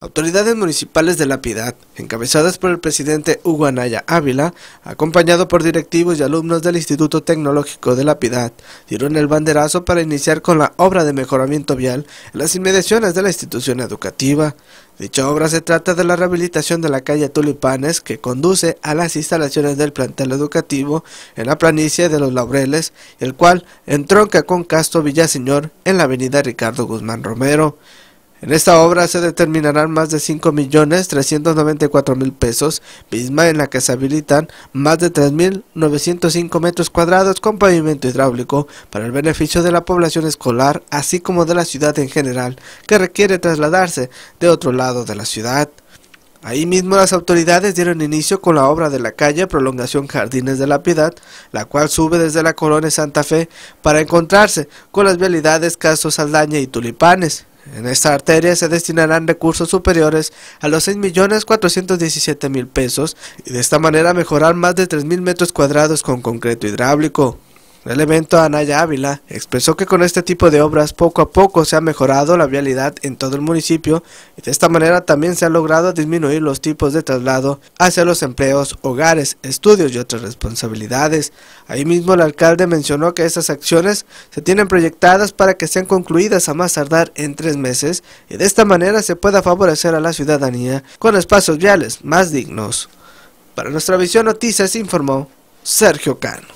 Autoridades municipales de La Piedad, encabezadas por el presidente Hugo Anaya Ávila, acompañado por directivos y alumnos del Instituto Tecnológico de La Piedad, dieron el banderazo para iniciar con la obra de mejoramiento vial en las inmediaciones de la institución educativa. Dicha obra se trata de la rehabilitación de la calle Tulipanes que conduce a las instalaciones del plantel educativo en la planicie de Los Laureles, el cual entronca con Casto Villaseñor en la avenida Ricardo Guzmán Romero. En esta obra se determinarán más de 5.394.000 pesos, misma en la que se habilitan más de 3.905 metros cuadrados con pavimento hidráulico para el beneficio de la población escolar, así como de la ciudad en general, que requiere trasladarse de otro lado de la ciudad. Ahí mismo las autoridades dieron inicio con la obra de la calle Prolongación Jardines de la Piedad, la cual sube desde la colonia Santa Fe para encontrarse con las vialidades Casos saldaña y Tulipanes. En esta arteria se destinarán recursos superiores a los 6.417.000 pesos y de esta manera mejorar más de 3.000 metros cuadrados con concreto hidráulico. El evento Anaya Ávila expresó que con este tipo de obras poco a poco se ha mejorado la vialidad en todo el municipio y de esta manera también se ha logrado disminuir los tipos de traslado hacia los empleos, hogares, estudios y otras responsabilidades. Ahí mismo el alcalde mencionó que estas acciones se tienen proyectadas para que sean concluidas a más tardar en tres meses y de esta manera se pueda favorecer a la ciudadanía con espacios viales más dignos. Para nuestra visión noticias informó Sergio Cano.